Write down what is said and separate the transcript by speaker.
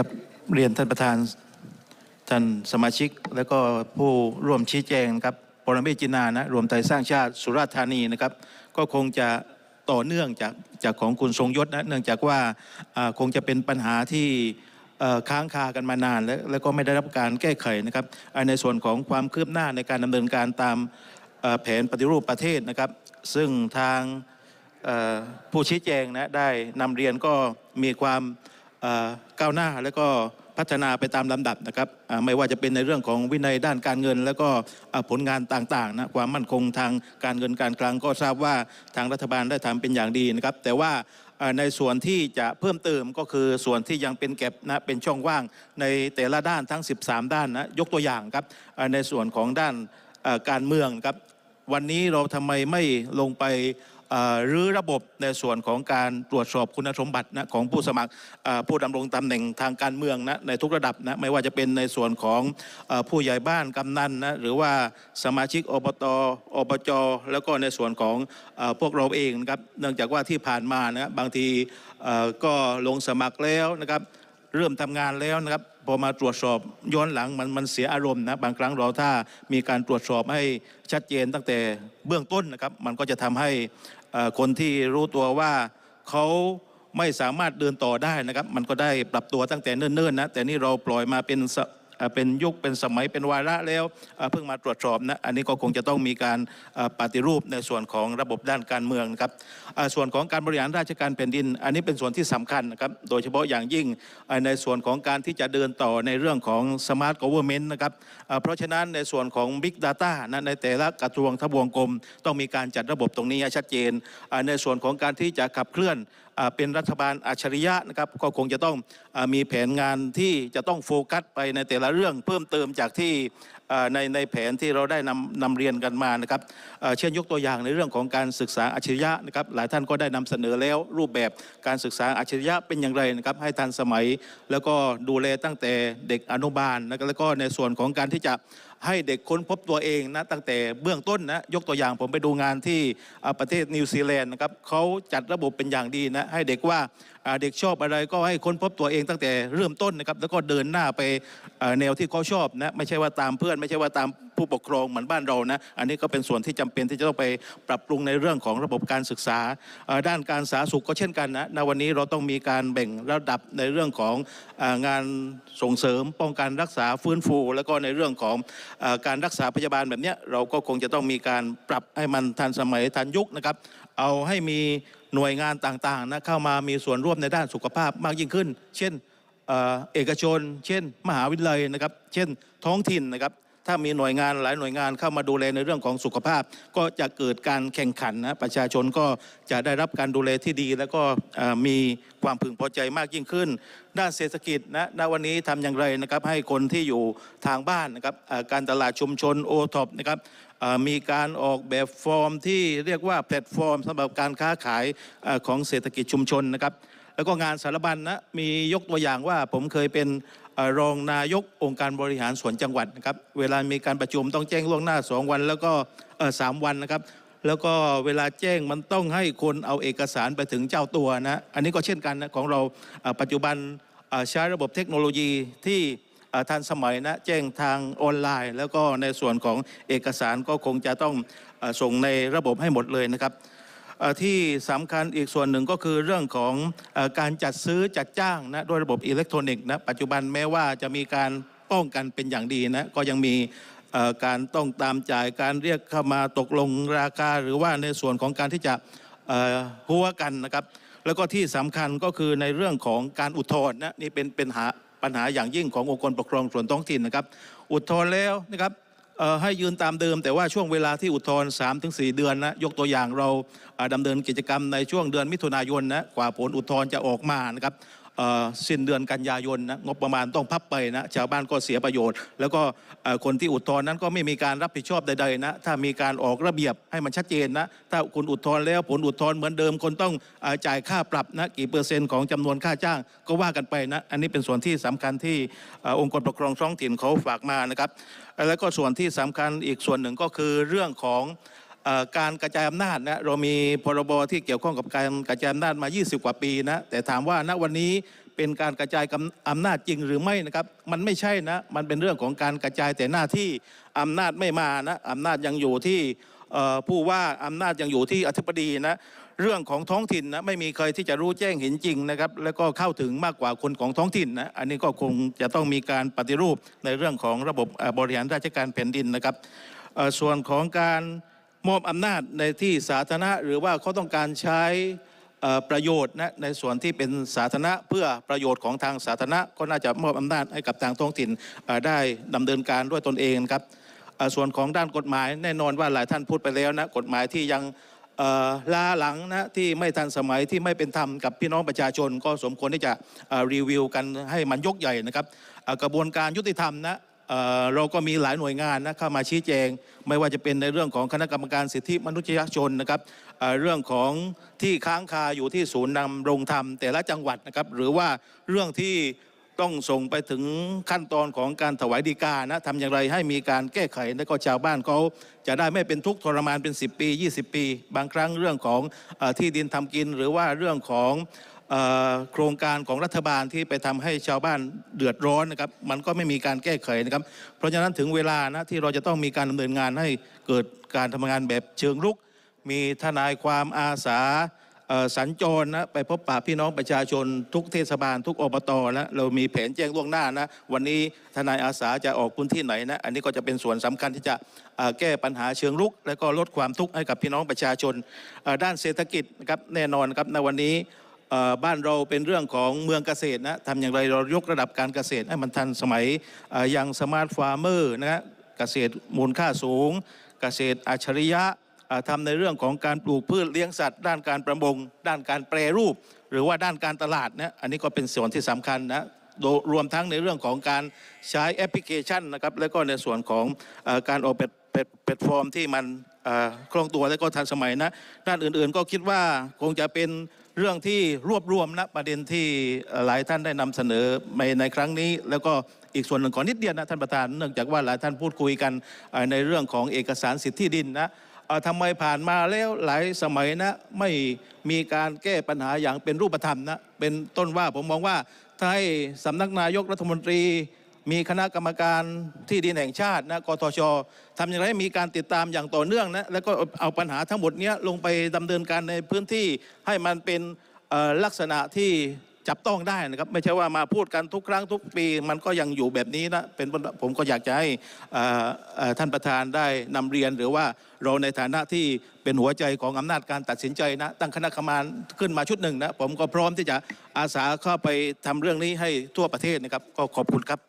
Speaker 1: ครับเรียนท่านประธานท่านสมาชิก และก็ผู้ร่วมชี้แจงครับปรเมจินานะ รวมไทยสร้างชาติ สุราษฎร์ธานี นะครับ ก็คงจะต่อเนื่องจากจากของคุณทรงยศนะ เนื่องจากว่าคงจะเป็นปัญหาที่ค้างคากันมานาน และแล้วก็ไม่ได้รับการแก้ไขนะครับ ในส่วนของความคืบหน้าในการดำเนินการตามแผนปฏิรูปประเทศนะครับ ซึ่งทางผู้ชี้แจงนะได้นำเรียนก็มีความก้าวหน้าและก็พัฒนาไปตามลำดับนะครับไม่ว่าจะเป็นในเรื่องของวินัยด้านการเงิน แล้วก็ผลงานต่าง ๆ นะ ความมั่นคงทางการเงินการคลังก็ทราบว่าทางรัฐบาลได้ทำเป็นอย่างดีนะครับแต่ว่าในส่วนที่จะเพิ่มเติมก็คือส่วนที่ยังเป็นแก็บนะ เป็นช่องว่างในแต่ละด้านทั้ง 13 ด้านนะยกตัวอย่างครับในส่วนของด้านการเมืองครับวันนี้เราทำไมไม่ลงไปหรือระบบในส่วนของการตรวจสอบคุณสมบัตินะของผู้สมัครผู้ดำรงตำแหน่งทางการเมืองนะในทุกระดับนะไม่ว่าจะเป็นในส่วนของผู้ใหญ่บ้านกำนันนะหรือว่าสมาชิกอบตอบจแล้วก็ในส่วนของพวกเราเองนะครับเนื่องจากว่าที่ผ่านมานะบางทีก็ลงสมัครแล้วนะครับ เริ่มทำงานแล้วนะครับพอมาตรวจสอบย้อนหลังมันมันเสียอารมณ์นะบางครั้งเราถ้ามีการตรวจสอบให้ชัดเจนตั้งแต่เบื้องต้นนะครับมันก็จะทำให้คนที่รู้ตัวว่าเขาไม่สามารถเดินต่อได้นะครับ มันก็ได้ปรับตัวตั้งแต่เนิ่นๆนะ แต่นี่เราปล่อยมาเป็นเป็นยุคเป็นสมัยเป็นวาระแล้วเพิ่งมาตรวจสอบนะอันนี้ก็คงจะต้องมีการปฏิรูปในส่วนของระบบด้านการเมืองครับส่วนของการบริหารราชการแผ่นดิน อันนี้เป็นส่วนที่สำคัญนะครับโดยเฉพาะอย่างยิ่ง ในส่วนของการที่จะเดินต่อในเรื่องของสมาร์ทกอเวอร์เมนต์นะครับเพราะฉะนั้นในส่วนของ Big Data นะในแต่ละกระทรวงทบวงกรมต้องมีการจัดระบบตรงนี้ชัดเจน ในส่วนของการที่จะขับเคลื่อนเป็นรัฐบาลอัจฉริยะนะครับ ก็คงจะต้องมีแผนงานที่จะต้องโฟกัสไปในแต่ละเรื่องเพิ่มเติมจากที่ในในแผนที่เราได้นำนำเรียนกันมานะครับเช่นยกตัวอย่างในเรื่องของการศึกษาอาชีพะนะครับหลายท่านก็ได้นำเสนอแล้วรูปแบบการศึกษาอาชีพะเป็นอย่างไรนะครับ ให้ทันสมัยแล้วก็ดูแลตั้งแต่เด็กอนุบาลนะครับแล้วก็ในส่วนของการที่จะให้เด็กค้นพบตัวเองนะตั้งแต่เบื้องต้นนะยกตัวอย่างผมไปดูงานที่ประเทศนิวซีแลนด์นะครับเขาจัดระบบเป็นอย่างดีนะให้เด็กว่าเด็กชอบอะไรก็ให้ค้นพบตัวเองตั้งแต่เริ่มต้นนะครับ แล้วก็เดินหน้าไปแนวที่เขาชอบนะไม่ใช่ว่าตามเพื่อน ไม่ใช่ว่าตามผู้ปกครองเหมือนบ้านเรานะอันนี้ก็เป็นส่วนที่จำเป็นที่จะต้องไปปรับปรุงในเรื่องของระบบการศึกษา ด้านการสาธารณสุขก็เช่นกันนะนวันนี้เราต้องมีการแบ่งระดับในเรื่องของงานส่งเสริม ป้องกันรักษาฟื้นฟู แล้วก็ในเรื่องของการรักษาพยาบาลแบบนี้เราก็คงจะต้องมีการปรับให้มันทันสมัยทันยุคนะครับเอาให้มีหน่วยงานต่างๆนะเข้ามามีส่วนร่วมในด้านสุขภาพมากยิ่งขึ้น เช่นเอกชน เช่นมหาวิทยาลัยนะครับ เช่นท้องถิ่นนะครับถ้ามีหน่วยงานหลายหน่วยงานเข้ามาดูแลในเรื่องของสุขภาพ ก็จะเกิดการแข่งขันนะประชาชนก็จะได้รับการดูแลที่ดี แล้วก็มีความพึงพอใจมากยิ่งขึ้น ด้านเศรษฐกิจนะณวันนี้ทำอย่างไรนะครับ ให้คนที่อยู่ทางบ้านนะครับการตลาดชุมชนโอท็อปนะครับมีการออกแบบฟอร์มที่เรียกว่าแพลตฟอร์ม สำหรับการค้าขายของเศรษฐกิจชุมชนนะครับ แล้วก็งานสารบัญนนะมียกตัวอย่างว่าผมเคยเป็นรองนายกองค์การบริหารส่วนจังหวัดนะครับ เวลามีการประชุมต้องแจ้งล่วงหน้า 2 วันแล้วก็สามวันนะครับ แล้วก็เวลาแจ้งมันต้องให้คนเอาเอกสารไปถึงเจ้าตัวนะ อันนี้ก็เช่นกันนะของเราปัจจุบันใช้ระบบเทคโนโลยีที่ทันสมัยนะ แจ้งทางออนไลน์ แล้วก็ในส่วนของเอกสารก็คงจะต้องส่งในระบบให้หมดเลยนะครับที่สำคัญอีกส่วนหนึ่งก็คือเรื่องของการจัดซื้อจัดจ้างนะด้วยระบบอิเล็กทรอนิกส์นะ ปัจจุบันแม้ว่าจะมีการป้องกันเป็นอย่างดีนะก็ยังมีการต้องตามจ่ายการเรียกเข้ามาตกลงราคาหรือว่าในส่วนของการที่จะหัวกันนะครับ แล้วก็ที่สำคัญก็คือในเรื่องของการอุทธรณ์นะนี่เป็นปัญหาปัญหาอย่างยิ่งขององค์กรปกครองส่วนท้องถิ่นนะครับ อุทธรณ์แล้วนะครับให้ยืนตามเดิมแต่ว่าช่วงเวลาที่อุทธรณ์สามถึงสี่เดือนนะยกตัวอย่างเรา ดำเนินกิจกรรมในช่วงเดือนมิถุนายนนะกว่าผลอุทธรณ์จะออกมานะครับสิ้นเดือนกันยายนนะงบประมาณต้องพับไปนะชาวบ้านก็เสียประโยชน์ แล้วก็คนที่อุทธรณ์นั้นก็ไม่มีการรับผิดชอบใดๆนะถ้ามีการออกระเบียบให้มันชัดเจนนะถ้าคุณอุทธรณ์แล้ว ผลอุทธรณ์เหมือนเดิม คนต้องจ่ายค่าปรับนะกี่เปอร์เซ็นต์ของจำนวนค่าจ้างก็ว่ากันไปนะ อันนี้เป็นส่วนที่สำคัญที่องค์กรปกครองท้องถิ่นเขาฝากมานะครับแล้วก็ส่วนที่สำคัญอีกส่วนหนึ่งก็คือเรื่องของการกระจายอำนาจนะเรามี พรบ ที่เกี่ยวข้อง กับการกระจายอำนาจ มา 20 กว่า ปี นะ แต่ ถาม ว่า ณ วันนี้ เป็น การ กระจายอำนาจจริงหรือไม่ นะครับ มันไม่ใช่ นะ มัน เป็น เรื่อง ของ การ กระจาย แต่ หน้าที่อำนาจ ไม่ มา นะอำนาจ ยัง อยู่ ที่ ผู้ว่าอำนาจ ยัง อยู่ ที่ อธิบดี นะ เรื่องของท้องถิ่น นะ ไม่มีใครที่ จะ รู้ แจ้ง เห็น จริง นะครับ แล้วก็ เข้าถึงมากกว่า คน ของ ท้องถิ่น นะ อันนี้ก็คงจะต้องมี การ ปฏิรูป ใน เรื่อง ของ ระบบ บริหารราชการแผ่นดินนะครับส่วนของการมอบอำนาจในที่สาธารณะหรือว่าเขาต้องการใช้ประโยชน์นะในส่วนที่เป็นสาธารณะเพื่อประโยชน์ของทางสาธารณะก็น่าจะมอบอำนาจให้กับทางท้องถิ่นได้ดำเนินการด้วยตนเองครับส่วนของด้านกฎหมายแน่นอนว่าหลายท่านพูดไปแล้วนะกฎหมายที่ยังล้าหลังนะที่ไม่ทันสมัยที่ไม่เป็นธรรมกับพี่น้องประชาชน ก็สมควรที่จะรีวิวกันให้มันยกใหญ่นะครับกระบวนการยุติธรรมนะเราก็มีหลายหน่วยงานนะเข้ามาชี้แจงไม่ว่าจะเป็นในเรื่องของคณะกรรมการสิทธิมนุษยชนนะครับเรื่องของที่ค้างคาอยู่ที่ศูนย์นำรงธรรม แต่ละจังหวัดนะครับ หรือว่าเรื่องที่ต้องส่งไปถึงขั้นตอนของการถวายดีกานะทำอย่างไรให้มีการแก้ไข และก็ชาวบ้านเขาจะได้ไม่เป็นทุกข์ทรมานเป็น 10 ปี 20 ปี บางครั้ง เรื่องของอที่ดินทำกินหรือว่าเรื่องของโครงการของรัฐบาลที่ไปทำให้ชาวบ้านเดือดร้อนนะครับมันก็ไม่มีการแก้ไขนะครับ เพราะฉะนั้นถึงเวลานะที่เราจะต้องมีการดำเนินงานให้เกิดการทำงานแบบเชิงลุก มีทนายความอาสาสัญจรนะไปพบปะพี่น้องประชาชน ทุกเทศบาล ทุกอบตแล้วเรามีแผนแจ้งล่วงหน้านะวันนี้ทนายอาสาจะออกพื้นที่ไหนนะอันนี้ก็จะเป็นส่วนสำคัญที่จะแก้ปัญหาเชิงลุก และก็ลดความทุกข์ให้กับพี่น้องประชาชนด้านเศรษฐกิจนะครับแน่นอนครับในวันนี้บ้านเราเป็นเรื่องของเมืองเกษตรนะทำอย่างไรเรายกระดับการเกษตร ให้มันทันสมัยยังสมาร์ทฟาร์มเมอร์นะเกษตรมูลค่าสูง เกษตรอัจฉริยะทำในเรื่องของการปลูกพืชเลี้ยงสัตว์ ด้านการประมงด้านการแปรรูป หรือว่าด้านการตลาดนะอันนี้ก็เป็นส่วนที่สำคัญนะโดยรวมทั้งในเรื่องของการใช้แอปพลิเคชันนะครับแล้วก็ในส่วนของอการออกแบบแพลตฟอร์ม ที่มันคล่องตัวและก็ทันสมัยนะด้านอื่นๆก็คิดว่าคงจะเป็นเรื่องที่รวบรวมนะประเด็นที่หลายท่านได้นำเสนอในในครั้งนี้ แล้วก็อีกส่วนหนึ่งขอนิดเดียวนะท่านประธานเนื่องจากว่าหลายท่านพูดคุยกันในเรื่องของเอกสารสิทธิดินนะทำไมผ่านมาแล้วหลายสมัยนะไม่มีการแก้ปัญหาอย่างเป็นรูปธรรมนะเป็นต้นว่าผมมองว่าถ้าให้สำนักนายกรัฐมนตรีมีคณะกรรมการที่ดินแห่งชาตินะกทชทำอย่างไรให้มีการติดตามอย่างต่อเนื่องนะ แล้วก็เอาปัญหาทั้งหมดนี้ลงไปดำเนินการในพื้นที่ให้มันเป็นลักษณะที่จับต้องได้นะครับ ไม่ใช่ว่ามาพูดกันทุกครั้งทุกปีมันก็ยังอยู่แบบนี้นะ เป็นผมก็อยากจะให้ท่านประธานได้นำเรียน หรือว่าเราในฐานะที่เป็นหัวใจของอำนาจการตัดสินใจนะตั้งคณะกรรมการขึ้นมาชุดหนึ่งนะ ผมก็พร้อมที่จะอาสาเข้าไปทำเรื่องนี้ให้ทั่วประเทศนะครับ ก็ขอบคุณครับ